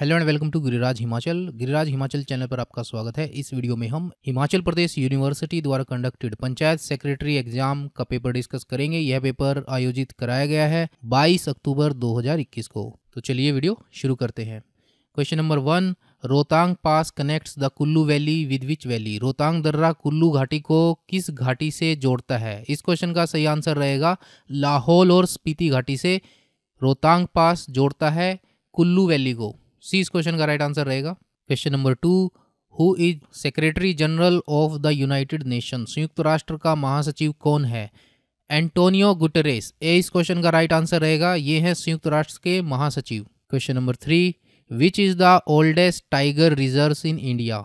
Hello and welcome to Giriraj Himachal Giriraj Himachal channel पर आपका स्वागत है इस वीडियो में हम हिमाचल प्रदेश यूनिवर्सिटी द्वारा कंडक्टेड पंचायत सेक्रेटरी एग्जाम का पेपर डिस्कस करेंगे यह पेपर आयोजित कराया गया है 22 अक्टूबर 2021 को तो चलिए वीडियो शुरू करते हैं question number one Rohtang pass connects the Kullu valley with which valley Rohtang दर्रा कुल्लू घाटी को किस घाटी से जोड़ता है इस क्वेश्चन का सही आंसर रहेगा लाहौल और स्पीति घाटी से रोहतांग पास जोड़ता है कुल्लू वैली को सी इस क्वेश्चन का राइट आंसर रहेगा question number two who is secretary general of the United Nation संयुक्त राष्ट्र का महासचिव कौन है एंटोनियो गुटरेस ए इस क्वेश्चन का राइट आंसर रहेगा ये है संयुक्त राष्ट्र के महासचिव question number three which is the oldest tiger reserve in India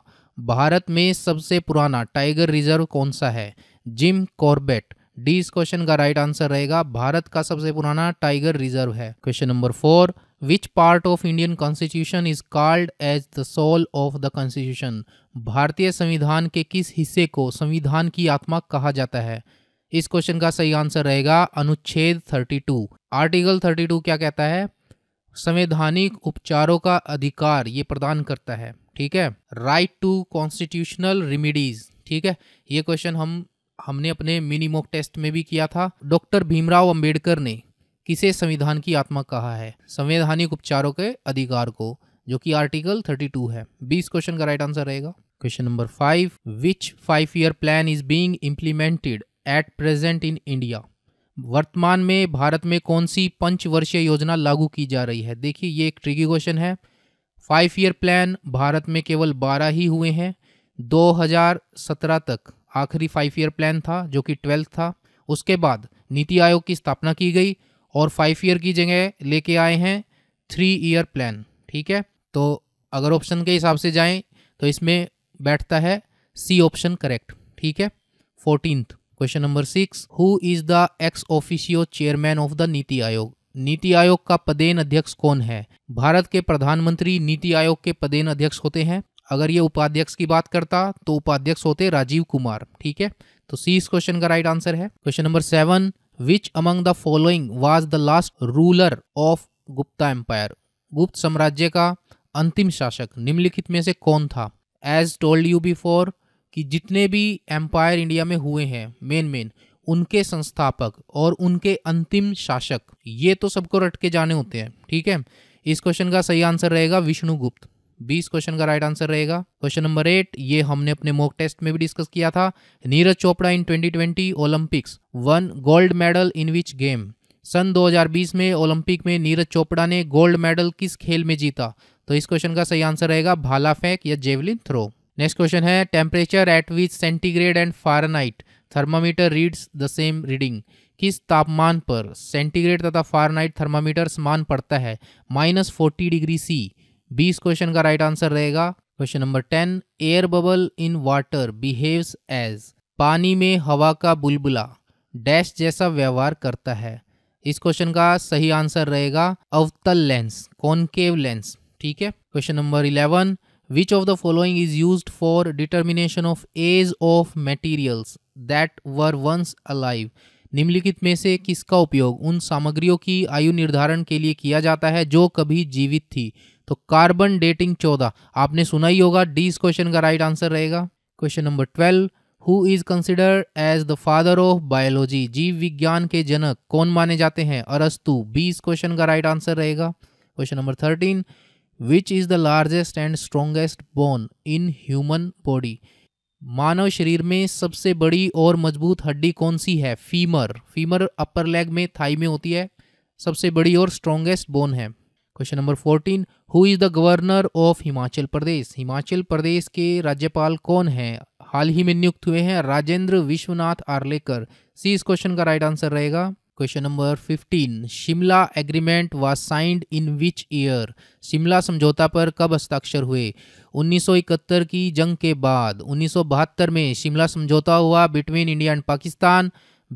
Bharat में सबसे पुराना टाइगर रिजर्व कौन सा है जिम कॉर्बेट डी इस क्वेश्चन का राइट आंसर रहेगा भारत का सबसे पुराना टाइगर रिजर्व है question number four which part of Indian constitution is called as the soul of the constitution भारतीय संविधान के किस हिस्से को संविधान की आत्मा कहा जाता है इस क्वेश्चन का सही आंसर रहेगा अनुच्छेद 32 आर्टिकल 32 क्या कहता है संवैधानिक उपचारों का अधिकार ये प्रदान करता है ठीक है राइट टू कॉन्स्टिट्यूशनल रिमिडीज ठीक है ये क्वेश्चन हम हमने अपने मिनी मॉक टेस्ट में भी किया था डॉक्टर भीमराव अंबेडकर ने किसे संविधान की आत्मा कहा है संवैधानिक उपचारों के अधिकार को जो कि आर्टिकल 32 है बीस क्वेश्चन का राइट आंसर रहेगा question number five which five year plan is being implemented at present in India वर्तमान में भारत में कौन सी पंचवर्षीय योजना लागू की जा रही है देखिए ये एक ट्रिकी क्वेश्चन है फाइव ईयर प्लान भारत में केवल बारह ही हुए हैं 2017 तक आखिरी फाइव ईयर प्लान था जो कि ट्वेल्थ था उसके बाद नीति आयोग की स्थापना की गई और फाइव ईयर की जगह लेके आए हैं थ्री ईयर प्लान ठीक है तो अगर ऑप्शन के हिसाब से जाएं तो इसमें बैठता है सी ऑप्शन करेक्ट ठीक है fourteenth question number six who is the ex officio chairman of the NITI Aayog नीति आयोग का पदेन अध्यक्ष कौन है भारत के प्रधानमंत्री नीति आयोग के पदेन अध्यक्ष होते हैं अगर ये उपाध्यक्ष की बात करता तो उपाध्यक्ष होते राजीव कुमार ठीक है तो सी इस क्वेश्चन का राइट आंसर है question number seven which among the following was the last ruler of Gupta empire Gupta साम्राज्य का अंतिम शासक निम्नलिखित में से कौन था एज टोल्ड यू बिफोर कि जितने भी एम्पायर इंडिया में हुए हैं मेन मेन उनके संस्थापक और उनके अंतिम शासक ये तो सबको रट के जाने होते हैं ठीक है इस क्वेश्चन का सही आंसर रहेगा विष्णुगुप्त बीस क्वेश्चन का राइट आंसर रहेगा क्वेश्चन नंबर एट ये हमने अपने मोक टेस्ट में भी डिस्कस किया था Neeraj Chopra in 2020 Olympics won gold medal in which game सन 2020 में ओलंपिक में नीरज चोपड़ा ने गोल्ड मेडल किस खेल में जीता तो इस क्वेश्चन का सही आंसर रहेगा भाला फेंक या जेवलिन थ्रो नेक्स्ट क्वेश्चन है temperature at which centigrade and Fahrenheit thermometer reads the same reading किस तापमान पर सेंटीग्रेड तथा फारनाइट थर्मामीटर समान पड़ता है माइनस फोर्टी डिग्री सी बीस क्वेश्चन का राइट आंसर रहेगा question number ten air bubble in water behaves as पानी में हवा का बुलबुला डैश जैसा व्यवहार करता है इस क्वेश्चन का सही आंसर रहेगा अवतल लेंस कॉनकेव लेंस ठीक है question number eleven which of the following is use for determination of age of materials that were once alive निम्नलिखित में से किसका उपयोग उन सामग्रियों की आयु निर्धारण के लिए किया जाता है जो कभी जीवित थी तो कार्बन डेटिंग चौदह आपने सुना ही होगा डी इस क्वेश्चन का राइट आंसर रहेगा question number twelve who is consider as the father of biology जीव विज्ञान के जनक कौन माने जाते हैं अरस्तु बी इस क्वेश्चन का राइट आंसर रहेगा question number thirteen which is the largest and strongest bone in human body मानव शरीर में सबसे बड़ी और मजबूत हड्डी कौन सी है फीमर फीमर अपर लेग में थाई में होती है सबसे बड़ी और स्ट्रोंगेस्ट बोन है question number fourteen who is the governor of Himachal Pradesh Himachal Pradesh के राज्यपाल कौन है हाल ही में नियुक्त हुए हैं राजेंद्र विश्वनाथ आर्लेकर सी इस क्वेश्चन का राइट आंसर रहेगा question number fifteen Shimla agreement was signed in which year Shimla समझौता पर कब हस्ताक्षर हुए 1971 की जंग के बाद 1972 में शिमला समझौता हुआ बिटवीन इंडिया एंड पाकिस्तान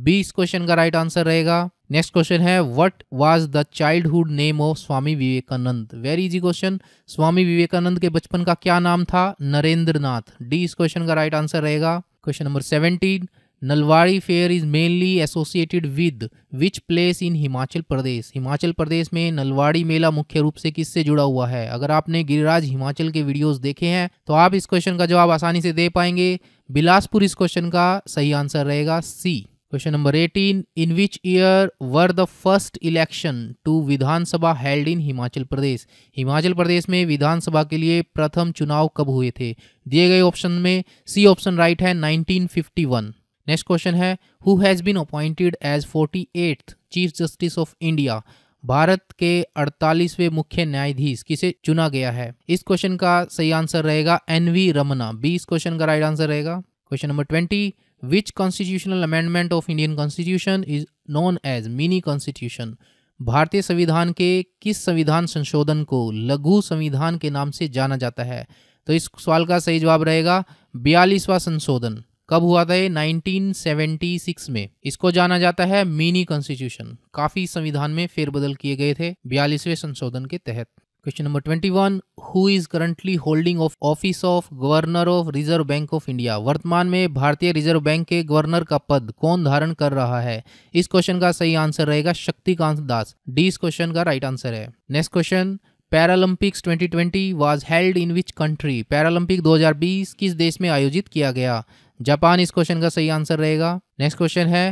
बीस क्वेश्चन का राइट आंसर रहेगा नेक्स्ट क्वेश्चन है what was the childhood name of Swami Vivekananda very easy question Swami Vivekananda के बचपन का क्या नाम था नरेंद्र नाथ डी इस क्वेश्चन का राइट आंसर रहेगा question number seventeen Nalwadi fair is mainly associated with which place in Himachal Pradesh Himachal Pradesh में नलवाड़ी मेला मुख्य रूप से किससे जुड़ा हुआ है अगर आपने गिरिराज हिमाचल के वीडियोस देखे हैं तो आप इस क्वेश्चन का जवाब आसानी से दे पाएंगे बिलासपुर इस क्वेश्चन का सही आंसर रहेगा C question number 18. In which year were the first election to Vidhansabha held in Himachal Pradesh Himachal Pradesh में विधानसभा के लिए प्रथम चुनाव कब हुए थे दिए गए ऑप्शन में सी ऑप्शन राइट है 1951. नेक्स्ट क्वेश्चन है who has been appointed as forty chief justice of India Bharat के 48वें मुख्य न्यायाधीश किसे चुना गया है इस क्वेश्चन का सही आंसर रहेगा एन वी रमना बी इस क्वेश्चन का राइट आंसर रहेगा question number twenty which constitutional amendment of Indian constitution is known as mini constitution भारतीय संविधान के किस संविधान संशोधन को लघु संविधान के नाम से जाना जाता है तो इस सवाल का सही जवाब रहेगा बयालीसवां संशोधन कब हुआ था ये 1976 में इसको जाना जाता है मिनी कॉन्स्टिट्यूशन काफी संविधान में फेरबदल किए गए थे बयालीसवें संशोधन के तहत question number twenty one who is currently holding of office of governor of Reserve Bank of India वर्तमान में भारतीय रिजर्व बैंक के गवर्नर का पद कौन धारण कर रहा है इस क्वेश्चन का सही आंसर रहेगा शक्तिकांत दास डी इस क्वेश्चन का राइट आंसर है next question Paralympics 2020 twenty was held in which country Paralympic 2020 किस देश में आयोजित किया गया जापान इस क्वेश्चन का सही आंसर रहेगा नेक्स्ट क्वेश्चन है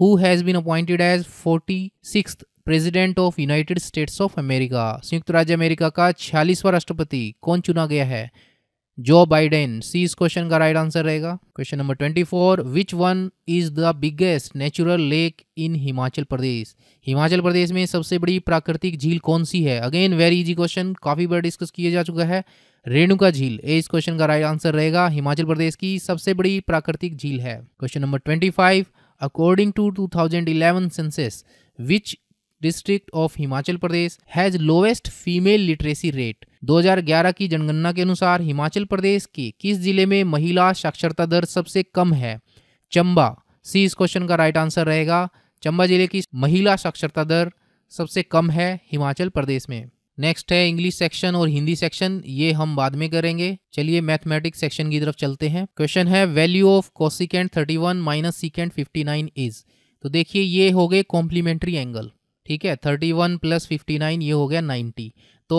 who has been appointed as forty six president of United States of America संयुक्त राज्य अमेरिका का छियालीसवा राष्ट्रपति कौन चुना गया है जो बाइडेन सी इस क्वेश्चन का राइट आंसर रहेगा question number twenty four which one is the biggest natural lake in Himachal Pradesh Himachal Pradesh में सबसे बड़ी प्राकृतिक झील कौन सी है अगेन वेरी इजी क्वेश्चन काफी बार डिस्कस किया जा चुका है रेणुका झील ए इस क्वेश्चन का राइट आंसर रहेगा हिमाचल प्रदेश की सबसे बड़ी प्राकृतिक झील है question number twenty five according to two thousand eleven census which district of Himachal Pradesh has lowest female literacy rate 2011 की जनगणना के अनुसार हिमाचल प्रदेश के किस जिले में महिला साक्षरता दर सबसे कम है चंबा सी इस क्वेश्चन का राइट आंसर रहेगा चंबा जिले की महिला साक्षरता दर सबसे कम है हिमाचल प्रदेश में नेक्स्ट है इंग्लिश सेक्शन और हिंदी सेक्शन ये हम बाद में करेंगे चलिए मैथमेटिक्स सेक्शन की तरफ चलते हैं क्वेश्चन है value of cosecant thirty one minus secant fifty nine is तो देखिए ये हो गए कॉम्प्लीमेंट्री एंगल ठीक है thirty one plus fifty nine ये हो गया नाइन्टी तो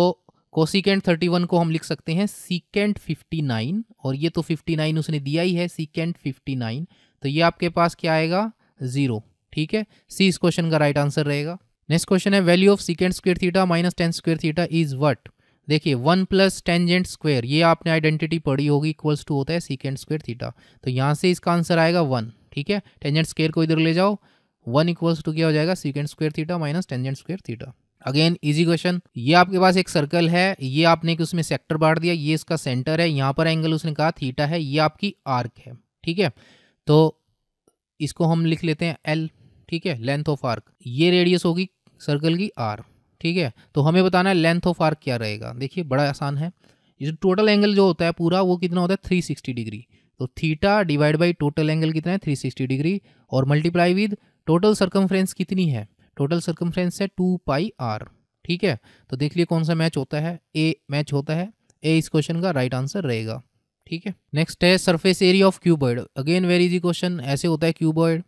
कोसिकेंट थर्टी वन को हम लिख सकते हैं सीकेंट फिफ्टी नाइन और ये तो फिफ्टी नाइन उसने दिया ही है सीकेंट फिफ्टी नाइन तो ये आपके पास क्या आएगा ज़ीरो ठीक है सी इस क्वेश्चन का राइट आंसर रहेगा नेक्स्ट क्वेश्चन है value of secant square theta minus tan square theta is what देखिए वन प्लस टेंजेंट स्क्वेयर ये आपने आइडेंटिटी पढ़ी होगी इक्वल्स टू होता है सीकेंट स्क्वेयर थीटा तो यहाँ से इसका आंसर आएगा वन ठीक है टेंजेंट स्क्वेयर को इधर ले जाओ वन इक्वल्स टू क्या हो जाएगा secant square theta minus tangent square theta again easy question ये आपके पास एक सर्कल है ये आपने कि उसमें सेक्टर बांट दिया ये इसका सेंटर है यहाँ पर एंगल उसने कहा थीटा है ये आपकी आर्क है ठीक है तो इसको हम लिख लेते हैं एल ठीक है लेंथ ऑफ आर्क ये रेडियस होगी सर्कल की आर ठीक है तो हमें बताना है लेंथ ऑफ आर्क क्या रहेगा देखिए बड़ा आसान है इस टोटल एंगल जो होता है पूरा वो कितना होता है थ्री डिग्री तो theta divide by total angle कितना है थ्री डिग्री और मल्टीप्लाई विद टोटल सर्कमफ्रेंस कितनी है टोटल सर्कमफ्रेंस है टू पाई आर ठीक है तो देख लिए कौन सा मैच होता है ए मैच होता है ए इस क्वेश्चन का राइट आंसर रहेगा ठीक है नेक्स्ट है surface area of cuboid again very easy question ऐसे होता है क्यूबॉइड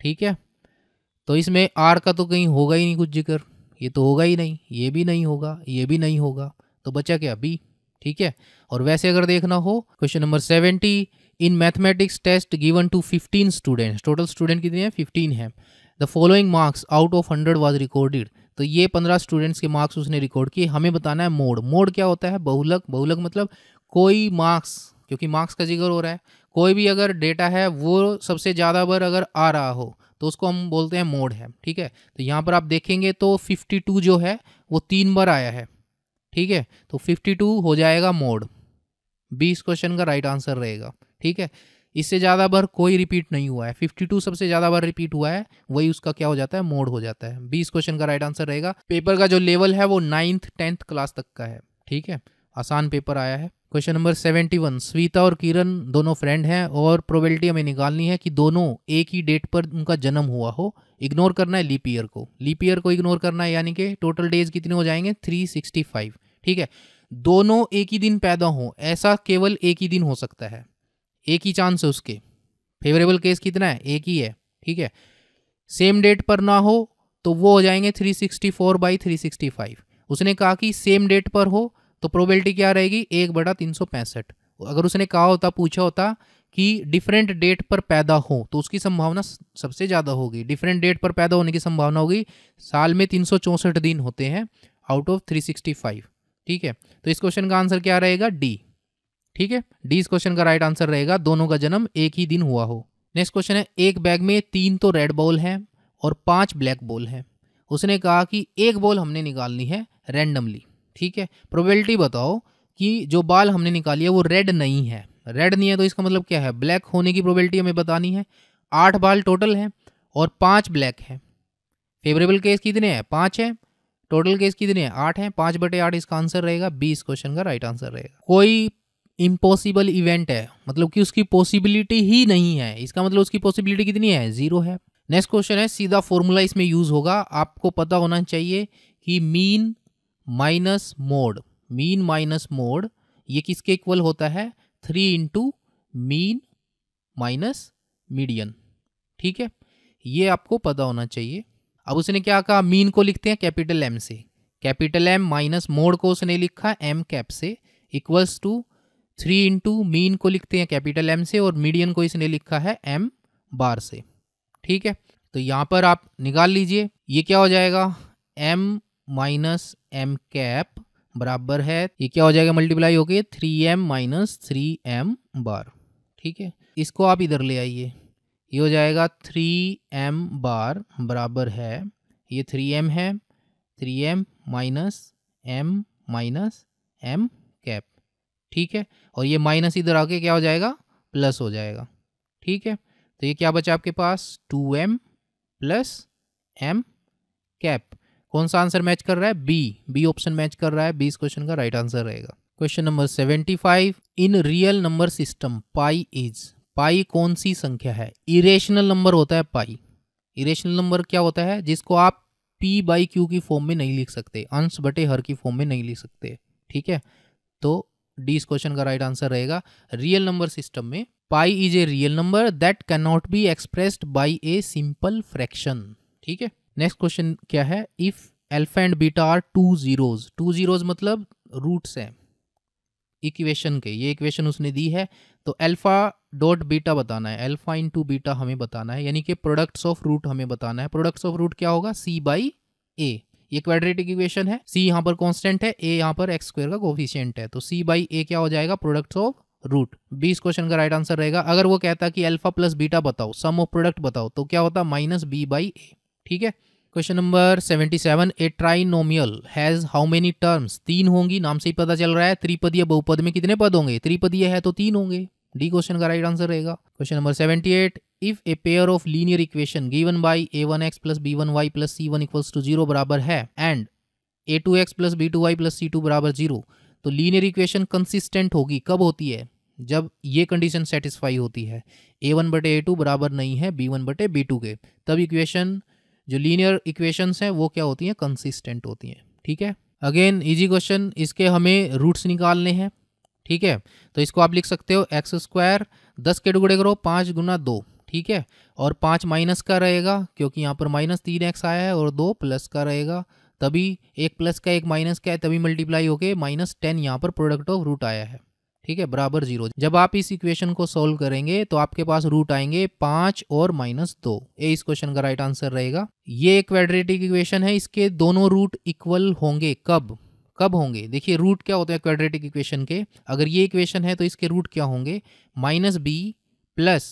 ठीक है तो इसमें आर का तो कहीं होगा ही नहीं कुछ जिक्र ये तो होगा ही नहीं ये भी नहीं होगा ये भी नहीं होगा तो बचा क्या बी ठीक है और वैसे अगर देखना हो question number seventy in mathematics test given to fifteen student total student कितने हैं फिफ्टीन हैं the following marks out of hundred was recorded तो ये पंद्रह स्टूडेंट्स के मार्क्स उसने रिकॉर्ड किए हमें बताना है मोड मोड क्या होता है बहुलक बहुलक मतलब कोई मार्क्स क्योंकि मार्क्स का जिक्र हो रहा है कोई भी अगर डेटा है वो सबसे ज़्यादा बार अगर आ रहा हो तो उसको हम बोलते हैं मोड है ठीक है तो यहाँ पर आप देखेंगे तो टू जो है वो तीन बार आया है ठीक है तो टू हो जाएगा मोड बीस क्वेश्चन का राइट आंसर रहेगा ठीक है इससे ज़्यादा बार कोई रिपीट नहीं हुआ है फिफ्टी टू सबसे ज़्यादा बार रिपीट हुआ है वही उसका क्या हो जाता है मोड हो जाता है बीस क्वेश्चन का राइट आंसर रहेगा पेपर का जो लेवल है वो नाइन्थ टेंथ क्लास तक का है ठीक है आसान पेपर आया है question number seventy one Sweta और किरण दोनों फ्रेंड हैं और प्रोबेबिलिटी हमें निकालनी है कि दोनों एक ही डेट पर उनका जन्म हुआ हो इग्नोर करना है लीप ईयर को लीप ईयर को इग्नोर करना है यानी कि टोटल डेज कितने हो जाएंगे थ्री सिक्सटी फाइव ठीक है दोनों एक ही दिन पैदा हों ऐसा केवल एक ही दिन हो सकता है एक ही चांस है उसके फेवरेबल केस कितना है एक ही है ठीक है सेम डेट पर ना हो तो वो हो जाएंगे 364 फोर बाई थ्री उसने कहा कि सेम डेट पर हो तो प्रोबेबिलिटी क्या रहेगी एक बड़ा तीन अगर उसने कहा होता पूछा होता कि डिफरेंट डेट पर पैदा हो तो उसकी संभावना सबसे ज़्यादा होगी डिफरेंट डेट पर पैदा होने की संभावना होगी साल में तीन दिन होते हैं आउट ऑफ 365 ठीक है तो इस क्वेश्चन का आंसर क्या रहेगा डी ठीक है डी इस क्वेश्चन का राइट आंसर रहेगा दोनों का जन्म एक ही दिन हुआ हो नेक्स्ट क्वेश्चन है एक बैग में तीन तो रेड बॉल है और पांच ब्लैक बॉल हैं उसने कहा कि एक बॉल हमने निकालनी है रेंडमली ठीक है प्रोबेबिलिटी बताओ कि जो बाल हमने निकाली है वो रेड नहीं है रेड नहीं है तो इसका मतलब क्या है ब्लैक होने की प्रोबेबिलिटी हमें बतानी है आठ बाल टोटल हैं और पाँच ब्लैक हैं फेवरेबल केस कितने हैं पाँच हैं टोटल केस कितने हैं आठ हैं पाँच बटे आठ इसका आंसर रहेगा बी इस क्वेश्चन का राइट आंसर रहेगा कोई इम्पॉसिबल इवेंट है मतलब कि उसकी पॉसिबिलिटी ही नहीं है इसका मतलब उसकी पॉसिबिलिटी कितनी है जीरो है नेक्स्ट क्वेश्चन है सीधा फॉर्मूला इसमें यूज होगा आपको पता होना चाहिए कि mean minus mode mean minus mode ये किसके इक्वल होता है three into mean minus median ठीक है ये आपको पता होना चाहिए अब उसने क्या कहा मीन को लिखते हैं कैपिटल एम से कैपिटल एम माइनस मोड को उसने लिखा एम कैप से equals to three into mean को लिखते हैं कैपिटल एम से और मीडियन को इसने लिखा है एम बार से ठीक है तो यहाँ पर आप निकाल लीजिए ये क्या हो जाएगा एम माइनस एम कैप बराबर है ये क्या हो जाएगा मल्टीप्लाई होके three M minus three M bar ठीक है इसको आप इधर ले आइए ये हो जाएगा थ्री एम बार बराबर है ये थ्री एम है three M minus M minus M cap ठीक है और ये माइनस इधर आके क्या हो जाएगा प्लस हो जाएगा ठीक है तो ये क्या बचा आपके पास two M plus M cap कौन सा आंसर मैच कर रहा है बी बी ऑप्शन मैच कर रहा है बी इस क्वेश्चन का राइट आंसर रहेगा question number seventy five in real number system pi is pi कौन सी संख्या है इरेशनल नंबर होता है पाई इरेशनल नंबर क्या होता है जिसको आप पी बाई क्यू की फॉर्म में नहीं लिख सकते अंश बटे हर की फॉर्म में नहीं लिख सकते ठीक है तो डी इस क्वेश्चन का राइट आंसर रहेगा रियल नंबर सिस्टम में pi is a real number that can not be expressed by a simple fraction ठीक है नेक्स्ट क्वेश्चन क्या है if alpha and beta are two zeros two zeros मतलब roots हैं equation के ये इक्वेशन उसने दी है तो अल्फा डॉट बीटा बताना है अल्फा इंटू बीटा हमें बताना है यानी कि प्रोडक्ट्स ऑफ रूट हमें बताना है प्रोडक्ट्स ऑफ रूट क्या होगा सी बाई ए ये क्वाड्रेटिक इक्वेशन है सी यहाँ पर कॉन्स्टेंट है ए यहाँ पर एक्स स्क्वेयर का कोफिशियंट है तो सी बाई ए क्या हो जाएगा प्रोडक्ट ऑफ रूट बीस क्वेश्चन का राइट आंसर रहेगा अगर वो कहता कि अल्फा प्लस बीटा बताओ सम ऑफ प्रोडक्ट बताओ तो क्या होता माइनस बी बाई ए ठीक है question number seventy seven a trinomial has how many terms तीन होंगी नाम से ही पता चल रहा है त्रिपदीय बहुपद में कितने पद होंगे त्रिपदीय है तो तीन होंगे डी क्वेश्चन का राइट आंसर रहेगा question number seventy eight if a pair of linear equation given by a one x plus b one y plus c one equals to zero बराबर है and a two x plus b two y plus c two बराबर zero तो linear equation consistent होगी कब होती है जब ये कंडीशन सेटिस्फाई होती है ए वन बटे ए टू बराबर नहीं है बी वन बटे बी टू के तब इक्वेशन जो लीनियर इक्वेशन हैं वो क्या होती हैं कंसिस्टेंट होती हैं ठीक है अगेन इजी क्वेश्चन इसके हमें रूट्स निकालने हैं ठीक है तो इसको आप लिख सकते हो एक्स स्क्वायर दस के टुकड़े करो पाँच गुना दो ठीक है और पाँच माइनस का रहेगा क्योंकि यहाँ पर माइनस तीन एक्स आया है और दो प्लस का रहेगा तभी एक प्लस का एक माइनस का है तभी मल्टीप्लाई होके माइनस टेन यहाँ पर प्रोडक्ट ऑफ रूट आया है ठीक है बराबर जीरो जब आप इस इक्वेशन को सोल्व करेंगे तो आपके पास रूट आएंगे पाँच और माइनस दो ये इस क्वेश्चन का राइट आंसर रहेगा ये क्वेड्रेटिक इक्वेशन है इसके दोनों रूट इक्वल होंगे कब कब होंगे देखिए रूट क्या होता है क्वाड्रेटिक इक्वेशन के अगर ये इक्वेशन है तो इसके रूट क्या होंगे माइनस बी प्लस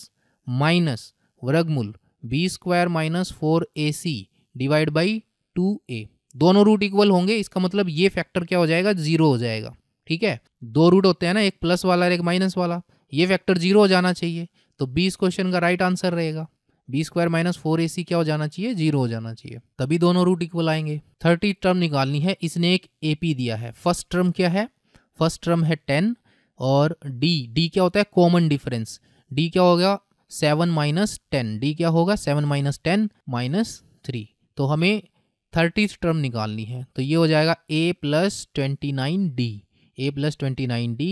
माइनस वर्गमूल B square minus four A C divide by two A दोनों रूट इक्वल होंगे इसका मतलब ये फैक्टर क्या हो जाएगा जीरो हो जाएगा ठीक है दो रूट होते हैं ना एक प्लस वाला और एक माइनस वाला ये फैक्टर जीरो हो जाना चाहिए तो बी इस क्वेश्चन का राइट आंसर रहेगा B square minus four A C क्या हो जाना चाहिए जीरो हो जाना चाहिए तभी दोनों रूट इक्वल आएंगे थर्टी टर्म निकालनी है इसने एक ए पी दिया है फर्स्ट टर्म क्या है फर्स्ट टर्म है टेन और डी डी क्या होता है कॉमन डिफरेंस डी क्या होगा सेवन माइनस टेन डी क्या होगा seven minus ten minus three तो हमें थर्टी टर्म निकालनी है तो ये हो जाएगा A plus twenty nine D A plus twenty nine D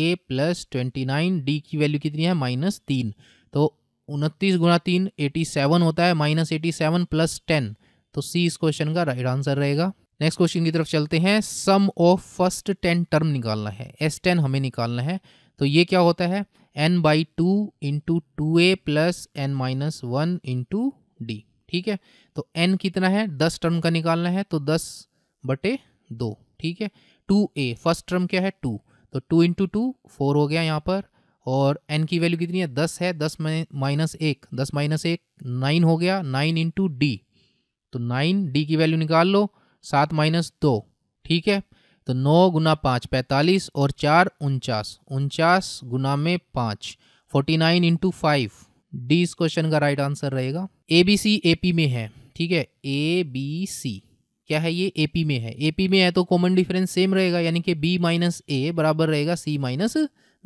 A plus twenty nine D की वैल्यू कितनी है माइनस तीन तो उनतीस गुणा तीन एटी सेवन होता है minus eighty seven plus ten तो सी इस क्वेश्चन का राइट आंसर रहेगा नेक्स्ट क्वेश्चन की तरफ चलते हैं sum of first ten term निकालना है एस टेन हमें निकालना है तो ये क्या होता है N by two into two A plus N minus one into D ठीक है तो एन कितना है दस टर्म का निकालना है तो दस बटे दो ठीक है टू ए फर्स्ट टर्म क्या है टू तो टू इंटू टू फोर हो गया यहाँ पर और एन की वैल्यू कितनी है दस है दस माइनस एक दस माइनस एक नाइन हो गया नाइन इंटू डी तो नाइन डी की वैल्यू निकाल लो सात माइनस दो ठीक है तो नौ गुना पाँच पैंतालीस और चार उनचास उनचास गुना में पाँच forty nine into five D इस क्वेश्चन का राइट आंसर रहेगा A B C A P में है ठीक है ए बी सी क्या है ये ए पी में है ए पी में है तो कॉमन डिफरेंस सेम रहेगा यानी कि बी माइनस ए बराबर रहेगा सी माइनस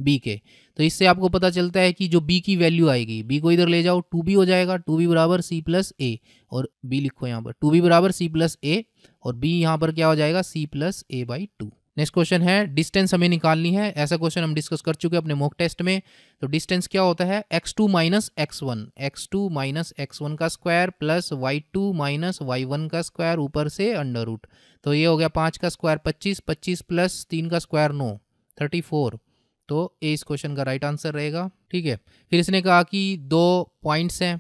बी के तो इससे आपको पता चलता है कि जो बी की वैल्यू आएगी बी को इधर ले जाओ टू बी हो जाएगा टू बी बराबर सी प्लस ए और बी लिखो यहाँ पर टू बी बराबर सी प्लस ए और बी यहाँ पर क्या हो जाएगा C plus A by two next question है डिस्टेंस हमें निकालनी है ऐसा क्वेश्चन हम डिस्कस कर चुके हैं अपने मॉक टेस्ट में तो डिस्टेंस क्या होता है X two minus X one X two minus X one का square plus Y two minus Y one का स्क्वायर ऊपर से अंडर रूट तो ये हो गया पाँच का स्क्वायर पच्चीस पच्चीस प्लस तीन का स्क्वायर नो थर्टी फोर तो ए इस क्वेश्चन का राइट आंसर रहेगा ठीक है फिर इसने कहा कि दो पॉइंट्स हैं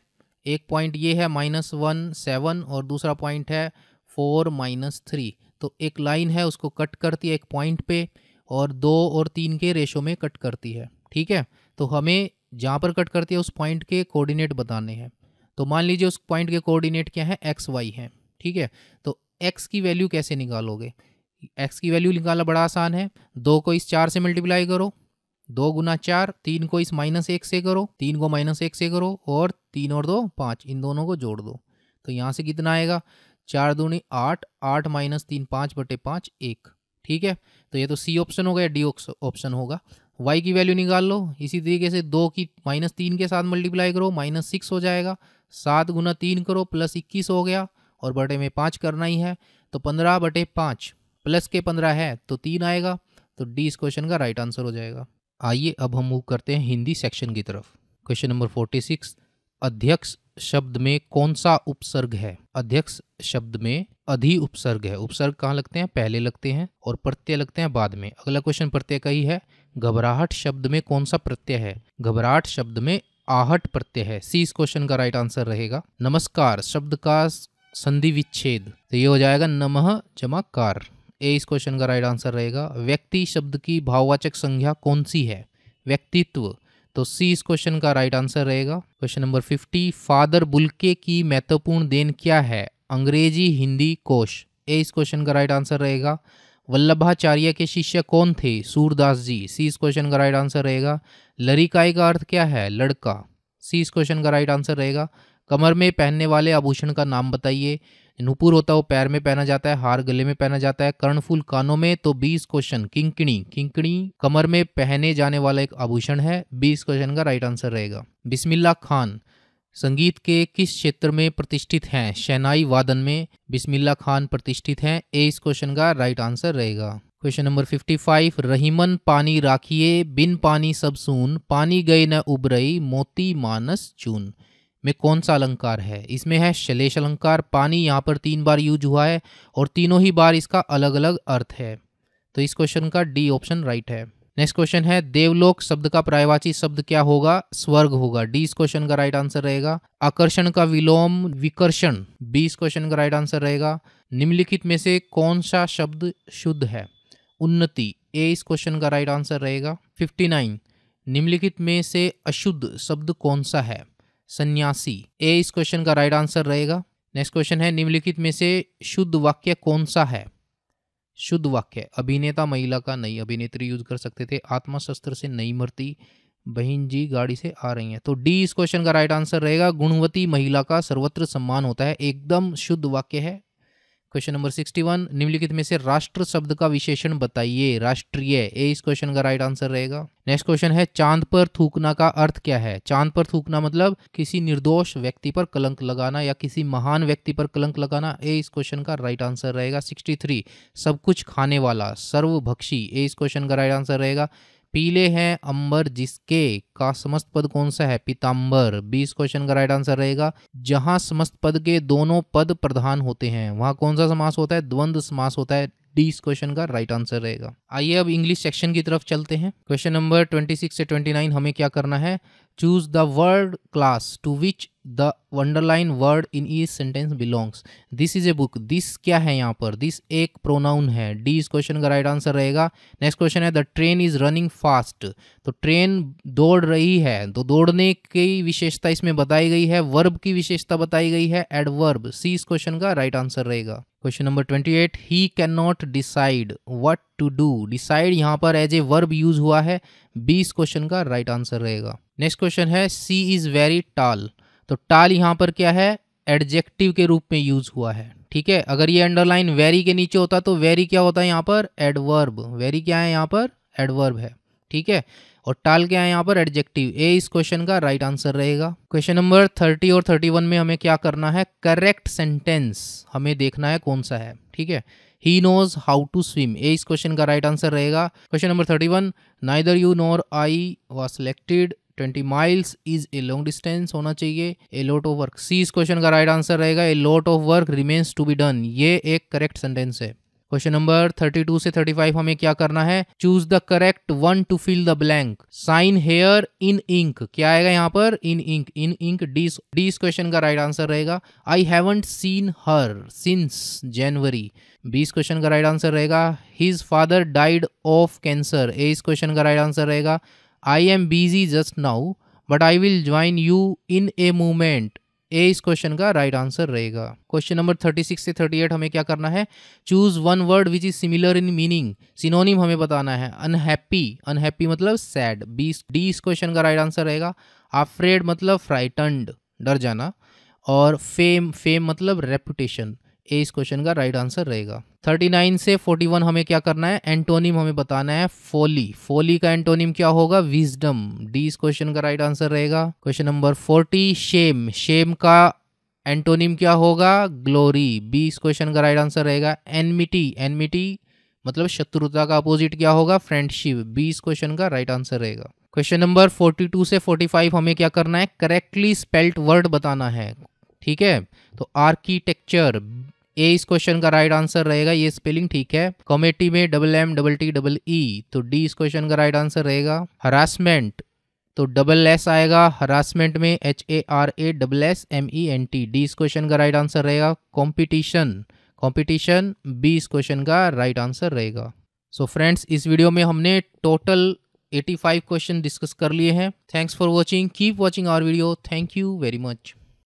एक पॉइंट ये है माइनस वन सेवन और दूसरा पॉइंट है फोर माइनस थ्री तो एक लाइन है उसको कट करती है एक पॉइंट पे और दो और तीन के रेशो में कट करती है ठीक है तो हमें जहाँ पर कट करती है उस पॉइंट के कोऑर्डिनेट बताने हैं तो मान लीजिए उस पॉइंट के कोऑर्डिनेट क्या है एक्स वाई है ठीक है तो एक्स की वैल्यू कैसे निकालोगे एक्स की वैल्यू निकालना बड़ा आसान है दो को इस चार से मल्टीप्लाई करो दो गुना चार तीन को इस माइनस एक से करो तीन को माइनस एक से करो और तीन और दो पाँच इन दोनों को जोड़ दो तो यहाँ से कितना आएगा चार दूनी आठ आठ माइनस तीन पाँच बटे पाँच एक ठीक है तो ये तो सी ऑप्शन होगा या डी ऑप्शन होगा वाई की वैल्यू निकाल लो इसी तरीके से दो की माइनस तीन के साथ मल्टीप्लाई करो माइनस सिक्स हो जाएगा सात गुना तीन करो प्लस इक्कीस हो गया और बटे में पाँच करना ही है तो पंद्रह बटे पाँच प्लस के पंद्रह है तो तीन आएगा तो डी इस क्वेश्चन का राइट आंसर हो जाएगा आइए अब हम मूव करते हैं हिंदी सेक्शन की तरफ क्वेश्चन नंबर फोर्टी सिक्स अध्यक्ष शब्द में कौन सा उपसर्ग है अध्यक्ष शब्द में अधि उपसर्ग है उपसर्ग कहाँ लगते हैं पहले लगते हैं और प्रत्यय लगते हैं बाद में अगला क्वेश्चन प्रत्यय का ही है घबराहट शब्द में कौन सा प्रत्यय है घबराहट शब्द में आहट प्रत्यय है सी इस क्वेश्चन का राइट आंसर रहेगा नमस्कार शब्द का संधि विच्छेद तो ये हो जाएगा नमः जमा कार ए इस क्वेश्चन का राइट आंसर रहेगा व्यक्ति शब्द की भाववाचक संज्ञा कौन सी है व्यक्तित्व तो सी इस क्वेश्चन का राइट आंसर रहेगा question number fifty father Bulcke की महत्वपूर्ण देन क्या है अंग्रेजी हिंदी कोश ए इस क्वेश्चन का राइट आंसर रहेगा वल्लभाचार्य के शिष्य कौन थे सूरदास जी सी इस क्वेश्चन का राइट आंसर रहेगा लड़िकाई का अर्थ क्या है लड़का सी इस क्वेश्चन का राइट आंसर रहेगा कमर में पहनने वाले आभूषण का नाम बताइए नुपुर होता है वो पैर में पहना जाता है हार गले में पहना जाता है कर्णफूल कानों में तो बीस क्वेश्चन किंकणी किंकणी कमर में पहने जाने वाला एक आभूषण है बीस क्वेश्चन का राइट आंसर रहेगा बिस्मिल्ला खान संगीत के किस क्षेत्र में प्रतिष्ठित हैं शहनाई वादन में बिस्मिल्ला खान प्रतिष्ठित हैं ए इस क्वेश्चन का राइट आंसर रहेगा क्वेश्चन नंबर 55 रहीमन पानी राखिए बिन पानी सब सुन पानी गए न उबरई मोती मानस चून में कौन सा अलंकार है इसमें है शलेश अलंकार पानी यहाँ पर तीन बार यूज हुआ है और तीनों ही बार इसका अलग अलग अर्थ है तो इस क्वेश्चन का डी ऑप्शन राइट है नेक्स्ट क्वेश्चन है देवलोक शब्द का प्रायवाची शब्द क्या होगा स्वर्ग होगा डी इस क्वेश्चन का राइट आंसर रहेगा आकर्षण का विलोम विकर्षण बी इस क्वेश्चन का राइट आंसर रहेगा निम्नलिखित में से कौन सा शब्द शुद्ध है उन्नति ए इस क्वेश्चन का राइट आंसर रहेगा 59 निम्नलिखित में से अशुद्ध शब्द कौन सा है सन्यासी ए इस क्वेश्चन का राइट आंसर रहेगा नेक्स्ट क्वेश्चन है निम्नलिखित में से शुद्ध वाक्य कौन सा है शुद्ध वाक्य अभिनेता महिला का नहीं अभिनेत्री यूज कर सकते थे आत्मा शस्त्र से नई मरती बहन जी गाड़ी से आ रही है तो डी इस क्वेश्चन का राइट आंसर रहेगा गुणवती महिला का सर्वत्र सम्मान होता है एकदम शुद्ध वाक्य है क्वेश्चन नंबर सिक्सटी वन निम्नलिखित में से राष्ट्र शब्द का विशेषण बताइए राष्ट्रीय ए इस क्वेश्चन का राइट आंसर रहेगा नेक्स्ट क्वेश्चन है चांद पर थूकना का अर्थ क्या है चांद पर थूकना मतलब किसी निर्दोष व्यक्ति पर कलंक लगाना या किसी महान व्यक्ति पर कलंक लगाना ए इस क्वेश्चन का राइट आंसर रहेगा सिक्सटी थ्री सब कुछ खाने वाला सर्वभक्षी ए इस क्वेश्चन का राइट आंसर रहेगा पीले हैं अंबर जिसके का समस्त पद कौन सा है पीताम्बर बीस क्वेश्चन का राइट आंसर रहेगा जहां समस्त पद के दोनों पद प्रधान होते हैं वहां कौन सा समास होता है द्वंद्व समास होता है डी इस क्वेश्चन का राइट आंसर रहेगा आइए अब इंग्लिश सेक्शन की तरफ चलते हैं क्वेश्चन नंबर 26 से 29 हमें क्या करना है choose the word class to which the underline word in the sentence belongs this is a book this क्या है यहाँ पर दिस एक प्रोनाउन है डी इस क्वेश्चन का राइट आंसर रहेगा नेक्स्ट क्वेश्चन है the train is running fast तो ट्रेन दौड़ रही है तो दौड़ने की विशेषता इसमें बताई गई है वर्ब की विशेषता बताई गई है एडवर्ब सी इस क्वेश्चन का राइट आंसर रहेगा question number twenty eight he can not decide what to do decide यहाँ पर एज ए वर्ब यूज हुआ है बी इस क्वेश्चन का राइट आंसर रहेगा नेक्स्ट क्वेश्चन है सी इज वेरी टाल तो टाल यहाँ पर क्या है एडजेक्टिव के रूप में यूज हुआ है ठीक है अगर ये अंडरलाइन वेरी के नीचे होता तो वेरी क्या होता है यहाँ पर एडवर्ब वेरी क्या है यहाँ पर एडवर्ब है ठीक है और टाल क्या है यहाँ पर एडजेक्टिव ए इस क्वेश्चन का राइट right आंसर रहेगा क्वेश्चन नंबर थर्टी और थर्टी वन में हमें क्या करना है करेक्ट सेंटेंस हमें देखना है कौन सा है ठीक है he knows how to swim A इस क्वेश्चन का राइट आंसर रहेगा question number thirty one neither you nor I was selected twenty miles is a long distance होना चाहिए a lot of work C इस क्वेश्चन का right answer रहेगा a lot of work remains to be done ये एक correct sentence है question number 32 से 35 हमें क्या करना है choose the correct one to fill the blank sign here in ink क्या आएगा यहाँ पर in ink in ink D D इस क्वेश्चन का राइट आंसर रहेगा I haven't seen her since January B इस क्वेश्चन का राइट आंसर रहेगा his father died of cancer A इस क्वेश्चन का राइट आंसर रहेगा I am busy just now but I will join you in a movement A इस question का right right answer रहेगा question number thirty six से thirty eight हमें क्या करना है choose one word which is similar in meaning synonym हमें बताना है अनहैप्पी अनहैप्पी मतलब सैड बी डी इस क्वेश्चन का राइट right आंसर रहेगा अफ्रेड मतलब फ्राइटनड डर जाना और फेम फेम मतलब रेपुटेशन ए इस क्वेश्चन का राइट आंसर रहेगा 39 से 41 हमें क्या करना है एंटोनिम हमें बताना है फोली फोली का एंटोनिम क्या होगा विजडम डी इस क्वेश्चन का राइट आंसर रहेगा क्वेश्चन नंबर 40 शेम शेम का एंटोनिम क्या होगा ग्लोरी बी इस क्वेश्चन का राइट आंसर रहेगा एनमिटी एनमिटी मतलब शत्रुता का अपोजिट क्या होगा फ्रेंडशिप बी इस क्वेश्चन का राइट आंसर रहेगा क्वेश्चन नंबर 42 से 45 हमें क्या करना है करेक्टली स्पेल्ट वर्ड बताना है ठीक है तो आर्किटेक्चर ए इस क्वेश्चन का राइट आंसर रहेगा ये स्पेलिंग ठीक है कॉमेटी में double M double T double E तो डी इस क्वेश्चन का राइट आंसर रहेगा हरासमेंट तो डबल एस आएगा हरासमेंट में H A R A double S M E N T D इस क्वेश्चन का राइट आंसर रहेगा कॉम्पिटिशन कॉम्पिटिशन बी इस क्वेश्चन का राइट आंसर रहेगा सो फ्रेंड्स इस वीडियो में हमने टोटल 85 क्वेश्चन डिस्कस कर लिए हैं thanks for watching keep watching our video thank you very much